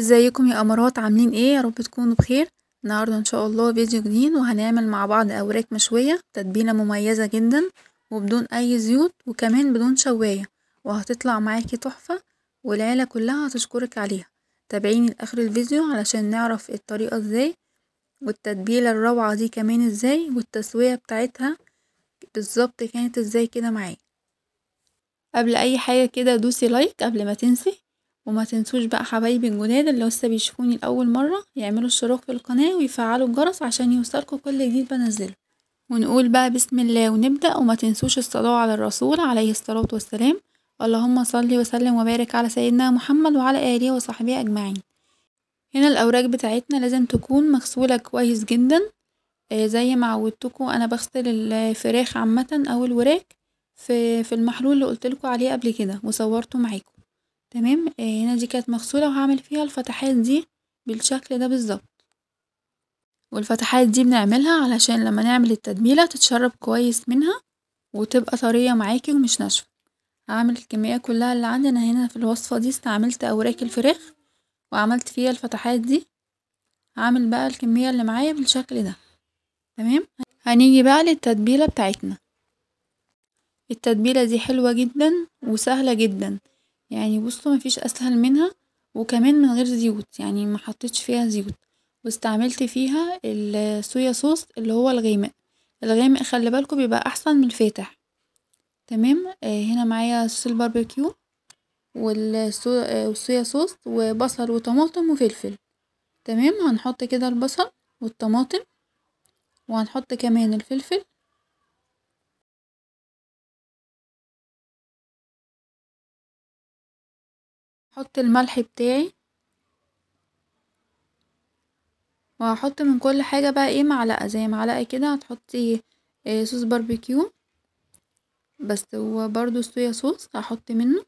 ازيكم يا امارات عاملين ايه يا رب تكونوا بخير النهارده ان شاء الله فيديو جديد وهنعمل مع بعض اوراق مشويه تتبيله مميزه جدا وبدون اي زيوت وكمان بدون شوايه وهتطلع معاكي تحفه والعيله كلها هتشكرك عليها تابعيني لاخر الفيديو علشان نعرف الطريقه ازاي والتتبيله الروعه دي كمان ازاي والتسويه بتاعتها بالظبط كانت ازاي كده معايا قبل اي حاجه كده دوسي لايك قبل ما تنسي وما تنسوش بقى حبايبي الجداد اللي لسه بيشوفوني لأول مرة يعملوا اشتراك في القناة ويفعلوا الجرس عشان يوصلكوا كل جديد بنزله ونقول بقى بسم الله ونبدأ وما تنسوش الصلاة على الرسول عليه الصلاة والسلام اللهم صل وسلم وبارك على سيدنا محمد وعلى آله وصحبه أجمعين هنا الأوراق بتاعتنا لازم تكون مغسولة كويس جدا آه، زي ما عودتكم أنا بغسل الفراخ عامة أو الوراك في, في المحلول اللي قلت عليه قبل كده وصورته معاكم تمام آه هنا دي كانت مغسولة وهعمل فيها الفتحات دي بالشكل ده بالظبط والفتحات دي بنعملها علشان لما نعمل التتبيلة تتشرب كويس منها وتبقى طرية معاكي ومش ناشفة هعمل الكمية كلها اللي عندي أنا هنا في الوصفة دي استعملت أوراق الفراخ وعملت فيها الفتحات دي هعمل بقى الكمية اللي معايا بالشكل ده تمام هنيجي بقى للتتبيلة بتاعتنا التتبيلة دي حلوة جدا وسهلة جدا يعني بصوا مفيش أسهل منها وكمان من غير زيوت يعني حطيتش فيها زيوت واستعملت فيها الصويا صوص اللي هو الغامق الغامق خلي بالكم بيبقى أحسن من الفاتح تمام آه، هنا معايا صوص الباربيكيو آه، والصويا صوص وبصل وطماطم وفلفل تمام هنحط كده البصل والطماطم وهنحط كمان الفلفل هحط الملح بتاعي وهحط من كل حاجة بقى ايه معلقة زي معلقة كده هتحطي إيه صوص باربيكيو بس هو برضو صويا صوص هحط منه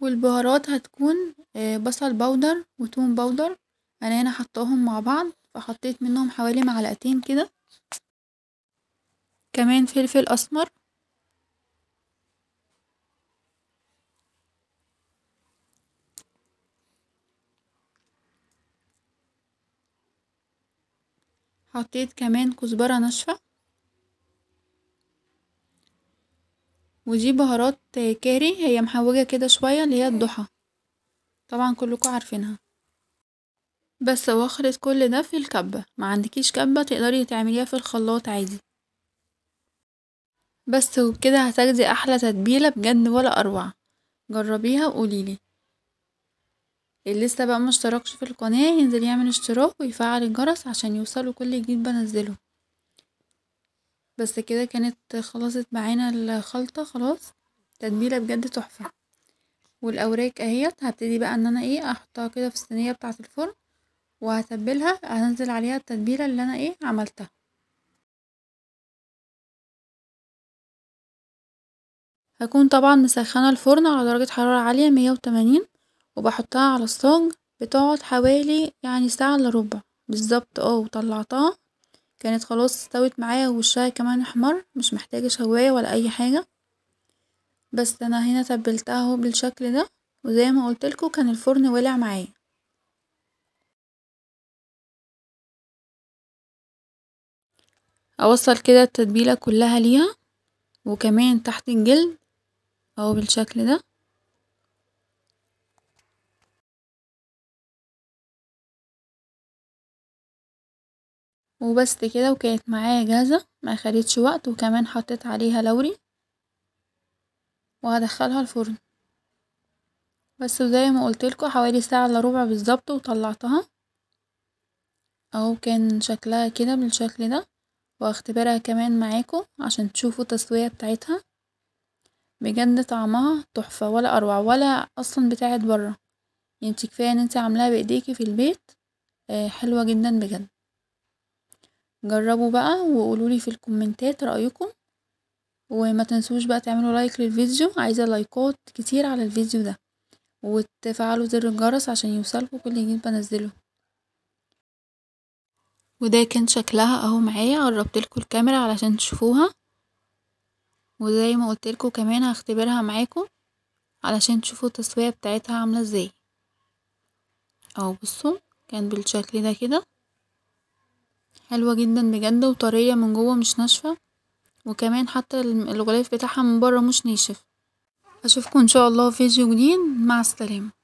والبهارات هتكون آه، بصل بودر وتوم بودر انا هنا حطاهم مع بعض فحطيت منهم حوالي معلقتين كده كمان فلفل أسمر حطيت كمان كزبرة ناشفة ودي بهارات كاري هي محوجة كده شوية اللي هي الضحى طبعا كلكم عارفينها بس واخلط كل ده في الكبة ما عندكيش كبة تقدري تعمليها في الخلاط عادي بس وبكده هتاخدي احلى تتبيلة بجد ولا اروع جربيها وقوليلي اللي لسه بقى مشتركش في القناة ينزل يعمل اشتراك ويفعل الجرس عشان يوصله كل جديد بنزله بس كده كانت خلصت معانا الخلطة خلاص تتبيلة بجد تحفة والاوراق اهيت هبتدي بقى ان انا ايه احطها كده في الصينية بتاعة الفرن وهتبلها هنزل عليها التتبيلة اللي انا ايه عملتها هكون طبعا مسخنة الفرن على درجة حرارة عالية مية وتمانين وبحطها على الصاج بتقعد حوالي يعني ساعة الا ربع بالظبط اه وطلعتها كانت خلاص استوت معايا ووشها كمان احمر مش محتاجة شواية ولا اي حاجة بس انا هنا تبلتها اهو بالشكل ده وزي ما قلتلكوا كان الفرن ولع معايا اوصل كده التتبيلة كلها ليها وكمان تحت الجلد اهو بالشكل ده وبس كده وكانت معايا جاهزة ما خدتش وقت وكمان حطيت عليها لوري وهدخلها الفرن بس زي ما قلت لكم حوالي ساعة الا ربع بالظبط وطلعتها اهو كان شكلها كده بالشكل ده واختبرها كمان معاكم عشان تشوفوا التسوية بتاعتها بجد طعمها تحفة ولا أروع ولا أصلا بتاعت برا يعني انتي كفاية ان انتي عاملاها بايديكي في البيت آه، حلوة جدا بجد جربوا بقى وقولولي في الكومنتات رأيكم وما تنسوش بقى تعملوا لايك للفيديو عايزة لايكات كتير على الفيديو ده وتفعلوا زر الجرس عشان يوصلكوا كل جديد بنزله وده كان شكلها اهو معايا لكم الكاميرا علشان تشوفوها وزي ما قولتلكوا كمان هختبرها معاكم علشان تشوفوا التسوية بتاعتها عاملة ازاي اهو بصوا كانت بالشكل ده كده حلوة جدا بجد وطرية من جوه مش ناشفة وكمان حتى الغلاف بتاعها من بره مش ناشف اشوفكم ان شاء الله في فيديو جديد مع السلامة